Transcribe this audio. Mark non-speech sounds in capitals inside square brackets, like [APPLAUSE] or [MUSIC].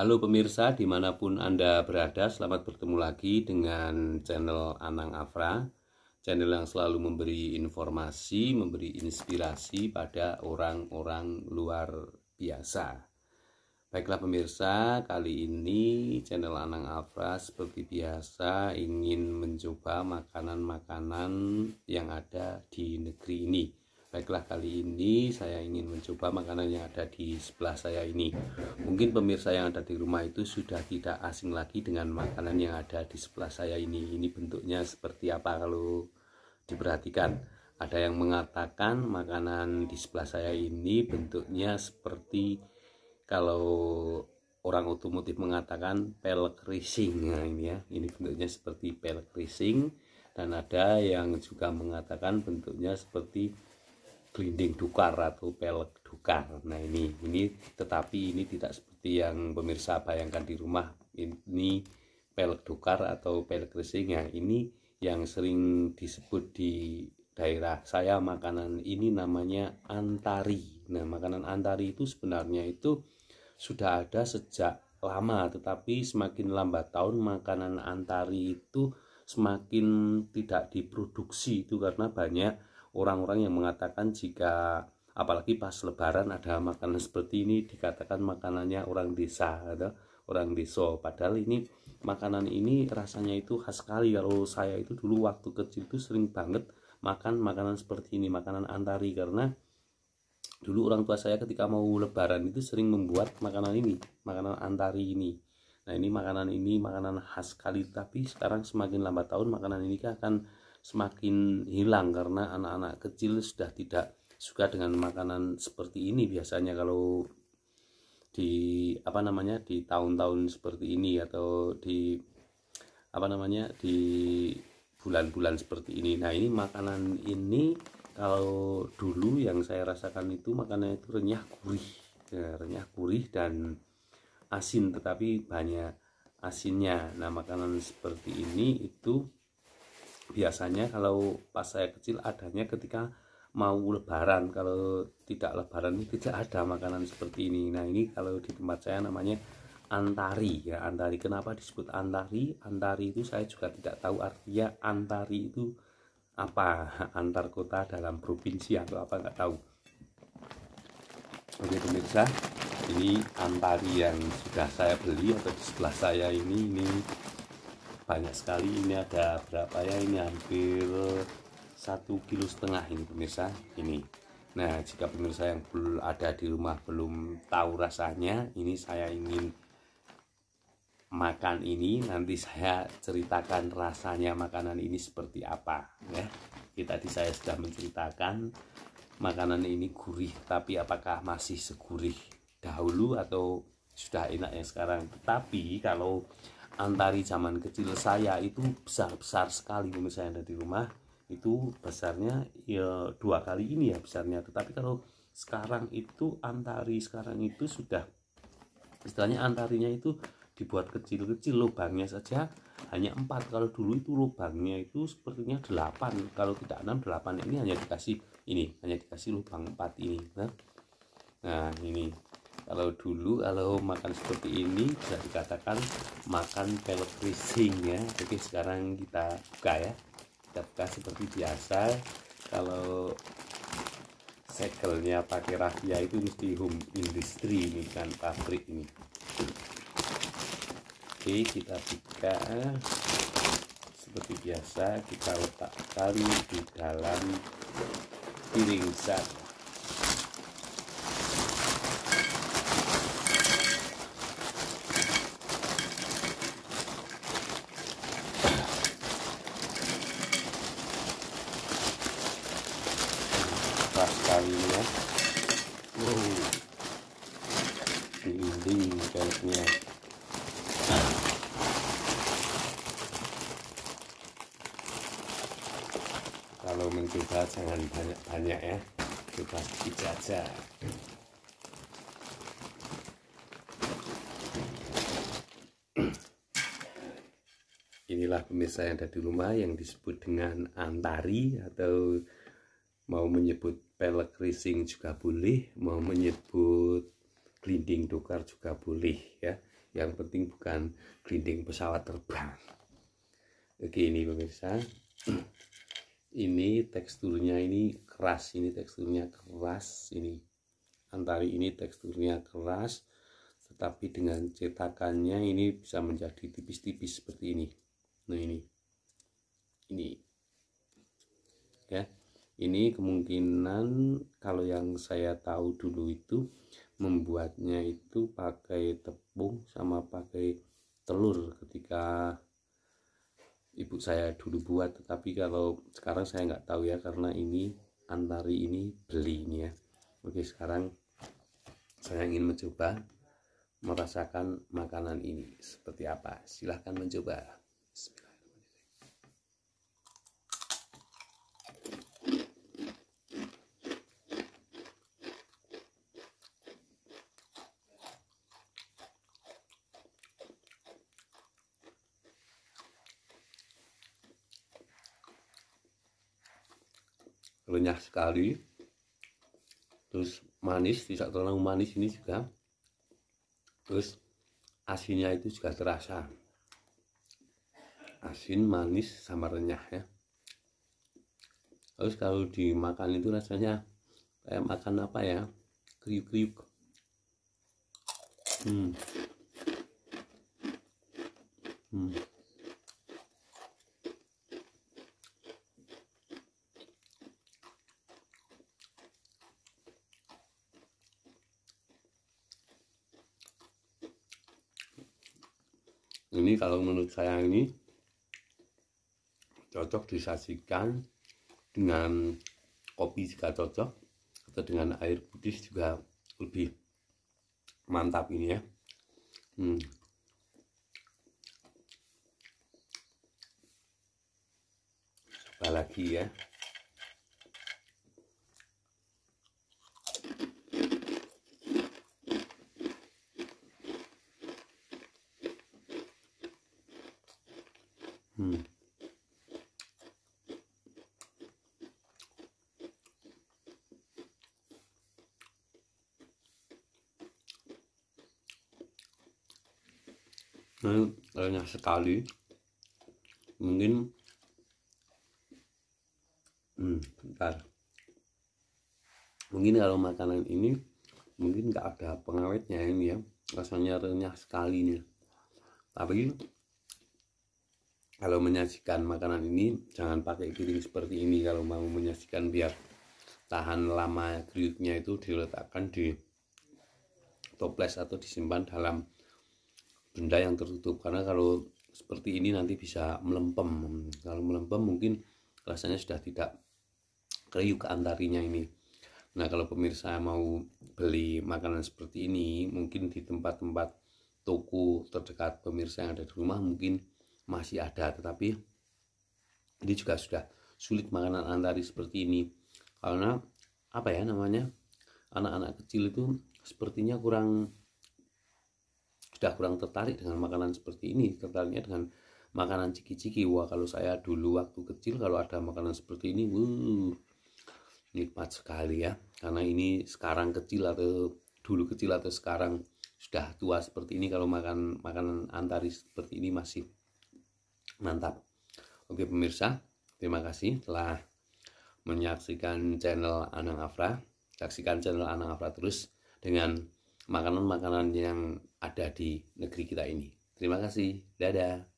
Halo pemirsa dimanapun Anda berada, selamat bertemu lagi dengan channel Anang Afra Channel yang selalu memberi informasi, memberi inspirasi pada orang-orang luar biasa Baiklah pemirsa, kali ini channel Anang Afra seperti biasa ingin mencoba makanan-makanan yang ada di negeri ini Baiklah kali ini saya ingin mencoba makanan yang ada di sebelah saya ini. Mungkin pemirsa yang ada di rumah itu sudah tidak asing lagi dengan makanan yang ada di sebelah saya ini. Ini bentuknya seperti apa kalau diperhatikan. Ada yang mengatakan makanan di sebelah saya ini bentuknya seperti kalau orang otomotif mengatakan pelek racing. Nah, ini ya, ini bentuknya seperti pelek racing dan ada yang juga mengatakan bentuknya seperti gelinding dukar atau pelek dukar. Nah ini ini tetapi ini tidak seperti yang pemirsa bayangkan di rumah ini pelek dukar atau pelek resing ya nah, ini yang sering disebut di daerah saya makanan ini namanya antari. Nah makanan antari itu sebenarnya itu sudah ada sejak lama tetapi semakin lambat tahun makanan antari itu semakin tidak diproduksi itu karena banyak orang-orang yang mengatakan jika apalagi pas lebaran ada makanan seperti ini dikatakan makanannya orang desa ada orang desa padahal ini makanan ini rasanya itu khas sekali kalau saya itu dulu waktu kecil itu sering banget makan makanan seperti ini makanan antari karena dulu orang tua saya ketika mau lebaran itu sering membuat makanan ini makanan antari ini nah ini makanan ini makanan khas sekali tapi sekarang semakin lambat tahun makanan ini akan semakin hilang karena anak-anak kecil sudah tidak suka dengan makanan seperti ini biasanya kalau di apa namanya di tahun-tahun seperti ini atau di apa namanya di bulan-bulan seperti ini nah ini makanan ini kalau dulu yang saya rasakan itu makanan itu renyah gurih ya, renyah gurih dan asin tetapi banyak asinnya nah makanan seperti ini itu biasanya kalau pas saya kecil adanya ketika mau lebaran kalau tidak lebaran ini tidak ada makanan seperti ini nah ini kalau di tempat saya namanya antari ya antari kenapa disebut antari antari itu saya juga tidak tahu artinya antari itu apa [LAUGHS] antar kota dalam provinsi atau apa nggak tahu oke pemirsa ini antari yang sudah saya beli atau di sebelah saya ini ini banyak sekali ini ada berapa ya ini hampir satu kilo setengah ini pemirsa ini nah jika pemirsa yang belum ada di rumah belum tahu rasanya ini saya ingin makan ini nanti saya ceritakan rasanya makanan ini seperti apa ya kita tadi saya sudah menceritakan makanan ini gurih tapi apakah masih segurih dahulu atau sudah enak yang sekarang tetapi kalau antari zaman kecil saya itu besar-besar sekali misalnya saya ada di rumah itu besarnya ya dua kali ini ya besarnya tetapi kalau sekarang itu antari sekarang itu sudah istilahnya antarinya itu dibuat kecil-kecil lubangnya saja hanya empat kalau dulu itu lubangnya itu sepertinya delapan kalau tidak enam delapan ini hanya dikasih ini hanya dikasih lubang empat ini nah ini kalau dulu kalau makan seperti ini bisa dikatakan makan pellet rising ya oke sekarang kita buka ya kita buka seperti biasa kalau segelnya pakai rafia itu mesti home industry ini kan pabrik ini oke kita buka seperti biasa kita letakkan di dalam piring satu mencoba jangan banyak-banyak ya kita sedikit saja inilah pemirsa yang ada di rumah yang disebut dengan antari atau mau menyebut pelek racing juga boleh mau menyebut glinding dokar juga boleh ya yang penting bukan glinding pesawat terbang oke ini pemirsa ini teksturnya ini keras ini teksturnya keras ini antari ini teksturnya keras tetapi dengan cetakannya ini bisa menjadi tipis-tipis seperti ini nah ini ini ya ini kemungkinan kalau yang saya tahu dulu itu membuatnya itu pakai tepung sama pakai telur ketika ibu saya dulu buat tetapi kalau sekarang saya nggak tahu ya karena ini antari ini beli ini ya oke sekarang saya ingin mencoba merasakan makanan ini seperti apa silahkan mencoba Bismillah. renyah sekali terus manis tidak terlalu manis ini juga terus asinnya itu juga terasa asin manis sama renyah ya terus kalau dimakan itu rasanya kayak makan apa ya kriuk-kriuk hmm. hmm. ini kalau menurut saya ini cocok disajikan dengan kopi juga cocok atau dengan air putih juga lebih mantap ini ya hmm. ya Hmm, nah, enak sekali. Mungkin hmm, bentar. Mungkin kalau makanan ini mungkin nggak ada pengawetnya ini ya. Rasanya renyah sekali nih. Tapi kalau menyajikan makanan ini jangan pakai piring seperti ini kalau mau menyajikan biar tahan lama kriuknya itu diletakkan di toples atau disimpan dalam benda yang tertutup karena kalau seperti ini nanti bisa melempem kalau melempem mungkin rasanya sudah tidak kriuk antarinya ini nah kalau pemirsa mau beli makanan seperti ini mungkin di tempat-tempat toko terdekat pemirsa yang ada di rumah mungkin masih ada tetapi ini juga sudah sulit makanan antari seperti ini karena apa ya namanya anak-anak kecil itu sepertinya kurang sudah kurang tertarik dengan makanan seperti ini tertariknya dengan makanan ciki-ciki wah kalau saya dulu waktu kecil kalau ada makanan seperti ini wuh, nikmat sekali ya karena ini sekarang kecil atau dulu kecil atau sekarang sudah tua seperti ini kalau makan makanan antaris seperti ini masih mantap oke pemirsa terima kasih telah menyaksikan channel Anang Afra saksikan channel Anang Afra terus dengan makanan-makanan yang ada di negeri kita ini. Terima kasih. Dadah.